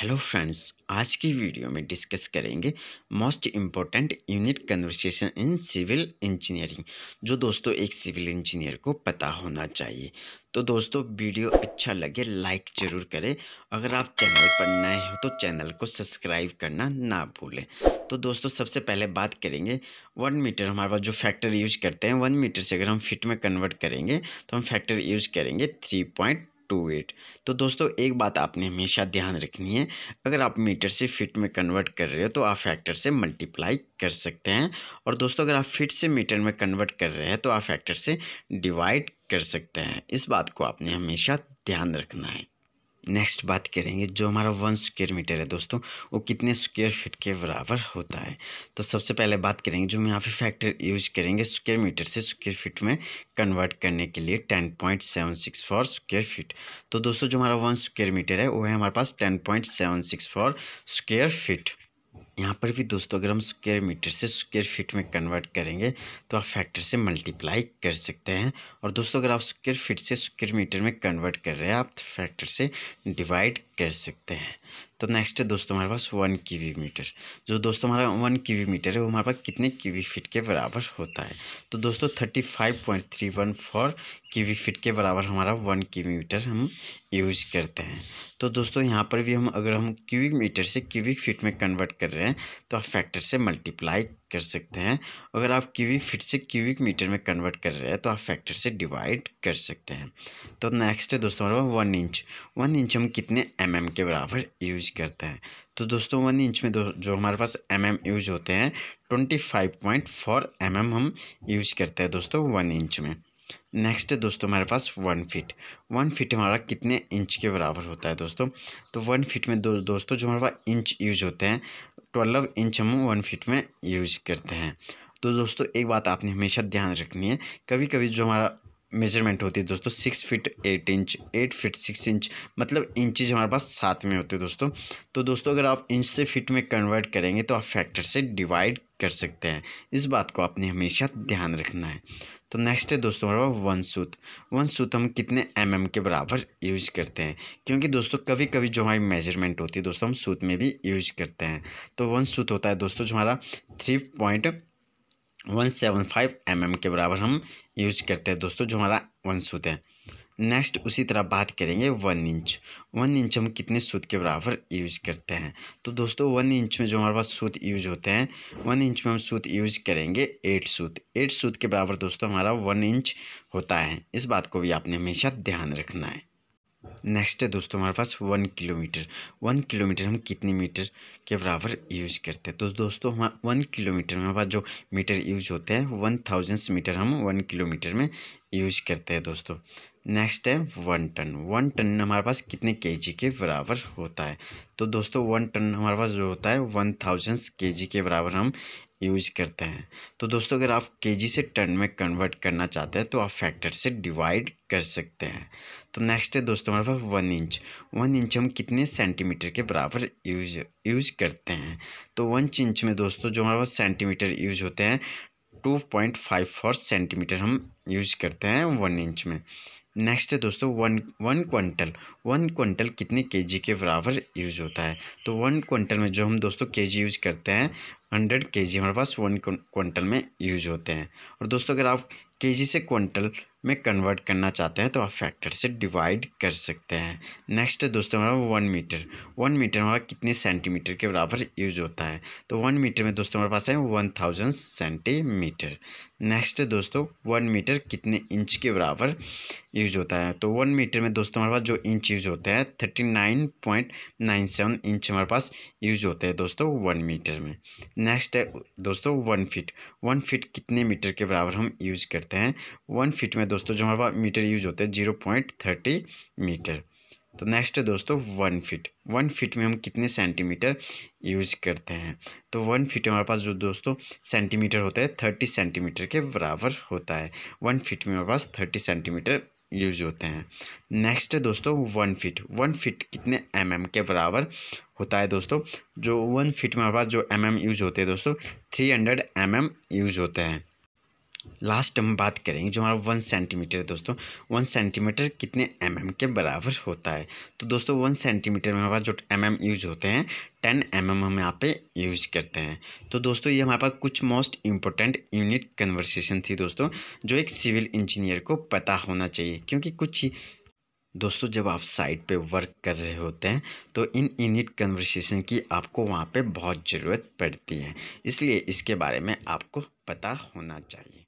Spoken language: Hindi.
हेलो फ्रेंड्स आज की वीडियो में डिस्कस करेंगे most important unit conversation in civil engineering जो दोस्तों एक सिविल इंजीनियर को पता होना चाहिए तो दोस्तों वीडियो अच्छा लगे लाइक ज़रूर करें अगर आप चैनल पर नए हो तो चैनल को सब्सक्राइब करना ना भूलें तो दोस्तों सबसे पहले बात करेंगे वन मीटर हमारे पास जो फैक्टर यूज करते हैं वन मीटर से अगर हम फिट में कन्वर्ट करेंगे तो हम फैक्टर यूज करेंगे थ्री पॉइंट टू एट तो दोस्तों एक बात आपने हमेशा ध्यान रखनी है अगर आप मीटर से फिट में कन्वर्ट कर रहे हो तो आप फैक्टर से मल्टीप्लाई कर सकते हैं और दोस्तों अगर आप फिट से मीटर में कन्वर्ट कर रहे हैं तो आप फैक्टर से डिवाइड कर सकते हैं इस बात को आपने हमेशा ध्यान रखना है नेक्स्ट बात करेंगे जो हमारा वन स्क्वेयर मीटर है दोस्तों वो कितने स्क्वेयर फिट के बराबर होता है तो सबसे पहले बात करेंगे जो हम यहाँ पे फैक्टर यूज करेंगे स्क्वेयर मीटर से स्क्वेयर फिट में कन्वर्ट करने के लिए ten point seven six four square feet तो दोस्तों जो हमारा वन स्क्वेयर मीटर है वो है हमारे पास ten point seven six four square feet यहाँ पर भी दोस्तों अगर हम स्क्वेयर मीटर से स्क्वेयर फीट में कन्वर्ट करेंगे तो आप फैक्टर से मल्टीप्लाई कर सकते हैं और दोस्तों अगर आप स्क्वेयर फीट से स्क्वेयर मीटर में कन्वर्ट कर रहे हैं आप तो फैक्टर से डिवाइड कर सकते हैं तो नेक्स्ट है दोस्तों हमारे पास वन कीवी मीटर जो दोस्तों हमारा वन कीवी मीटर है वो हमारे पास कितने क्यूबिक फीट के बराबर होता है तो दोस्तों thirty five point three one four cubic feet के बराबर हमारा वन कीवी मीटर हम यूज करते हैं तो दोस्तों यहाँ पर भी हम अगर हम क्यूबिक मीटर से क्यूबिक फीट में कन्वर्ट कर रहे हैं तो आप फैक्टर से मल्टीप्लाई कर सकते हैं अगर आप क्यूबिक फिट से क्यूबिक मीटर में कन्वर्ट कर रहे हैं तो आप फैक्टर से डिवाइड कर सकते हैं तो नेक्स्ट है दोस्तों हमारा वन इंच वन इंच हम कितने एम mm के बराबर यूज करते हैं तो दोस्तों वन इंच में दो जो हमारे पास एम mm यूज होते हैं twenty five point four M M हम यूज करते हैं दोस्तों वन इंच में नेक्स्ट है दोस्तों हमारे पास वन फिट वन फिट हमारा कितने इंच के बराबर होता है दोस्तों तो वन फिट में दो दोस्तों जो हमारे पास इंच यूज होते हैं ट्वेल्व इंच हम वन फिट में यूज करते हैं तो दोस्तों एक बात आपने हमेशा ध्यान रखनी है कभी कभी जो हमारा मेजरमेंट होती है दोस्तों six feet eight inch eight feet six inch मतलब इंचज हमारे पास साथ में होते हैं दोस्तों तो दोस्तों अगर आप इंच से फिट में कन्वर्ट करेंगे तो आप फैक्टर से डिवाइड कर सकते हैं इस बात को आपने हमेशा ध्यान रखना है तो नेक्स्ट है दोस्तों हमारे पास वन सूत वन सूत हम कितने एम mm के बराबर यूज करते हैं क्योंकि दोस्तों कभी कभी जो हमारी मेजरमेंट होती है दोस्तों हम सूत में भी यूज करते हैं तो वन सूत होता है दोस्तों जो हमारा three point one seven five M M के बराबर हम यूज करते हैं दोस्तों जो हमारा वन सूत है नेक्स्ट उसी तरह बात करेंगे वन इंच वन इंच हम कितने सूत के बराबर यूज करते हैं तो दोस्तों वन इंच में जो हमारे पास सूत यूज होते हैं वन इंच में हम सूत यूज करेंगे एट सूत एट सूत के बराबर दोस्तों हमारा वन इंच होता है इस बात को भी आपने हमेशा ध्यान रखना है नेक्स्ट है दोस्तों हमारे पास वन किलोमीटर वन किलोमीटर हम कितने मीटर के बराबर यूज करते हैं तो दोस्तों हम वन किलोमीटर में हमारे पास जो मीटर यूज होते हैं वन थाउजेंड्स मीटर हम वन किलोमीटर में यूज करते हैं दोस्तों नेक्स्ट है वन टन वन टन हमारे पास कितने के जी के बराबर होता है तो दोस्तों वन टन हमारे पास जो होता है वन थाउजेंड्स के जी के बराबर हम यूज करते हैं तो दोस्तों अगर आप केजी से टन में कन्वर्ट करना चाहते हैं तो आप फैक्टर से डिवाइड कर सकते हैं तो नेक्स्ट है दोस्तों हमारे पास वन इंच वन इंच हम कितने सेंटीमीटर के बराबर यूज यूज करते हैं तो वन इंच में दोस्तों जो हमारे पास सेंटीमीटर यूज होते हैं two point five four centimetre हम यूज करते हैं वन इंच में नेक्स्ट है दोस्तों one one quintal one quintal कितने केजी के बराबर यूज होता है तो वन क्विंटल में जो हम दोस्तों केजी यूज करते हैं हंड्रेड के जी हमारे पास वन क्विंटल में यूज होते हैं और दोस्तों अगर आप के जी से क्विंटल में कन्वर्ट करना चाहते हैं तो आप फैक्टर से डिवाइड कर सकते हैं नेक्स्ट है दोस्तों हमारा वन मीटर वन मीटर हमारा कितने सेंटीमीटर के बराबर यूज होता है तो वन मीटर में दोस्तों हमारे पास है वन थाउजेंड सेंटीमीटर नेक्स्ट है दोस्तों वन मीटर कितने इंच के बराबर यूज होता है तो वन मीटर में दोस्तों हमारे पास जो इंच यूज होते हैं thirty nine point nine seven inch हमारे पास यूज होते हैं दोस्तों वन मीटर में नेक्स्ट है दोस्तों वन फिट वन फिट कितने मीटर के बराबर हम यूज करते हैं वन फिट में दोस्तों जो हमारे पास मीटर यूज होते हैं जीरो पॉइंट थर्टी मीटर तो नेक्स्ट है दोस्तों वन फिट वन फिट में हम कितने सेंटीमीटर यूज करते हैं तो वन फिट हमारे पास जो दोस्तों सेंटीमीटर होता है थर्टी सेंटीमीटर के बराबर होता है वन फिट में हमारे पास थर्टी सेंटीमीटर यूज होते हैं नेक्स्ट है दोस्तों वन फिट वन फिट कितने एम mm के बराबर होता है दोस्तों जो वन फिट में हमारे पास जो एम mm यूज होते हैं दोस्तों three hundred M M use होते हैं लास्ट हम बात करेंगे जो हमारा वन सेंटीमीटर है दोस्तों वन सेंटीमीटर कितने एम mm के बराबर होता है तो दोस्तों वन सेंटीमीटर में हमारा जो एम mm यूज होते हैं टेन एम mm हम यहाँ पे यूज करते हैं तो दोस्तों ये हमारे पास कुछ मोस्ट इम्पोर्टेंट यूनिट कन्वर्सेशन थी दोस्तों जो एक सिविल इंजीनियर को पता होना चाहिए क्योंकि कुछ दोस्तों जब आप साइट पे वर्क कर रहे होते हैं तो इन इनिट कन्वर्सेशन की आपको वहाँ पे बहुत ज़रूरत पड़ती है इसलिए इसके बारे में आपको पता होना चाहिए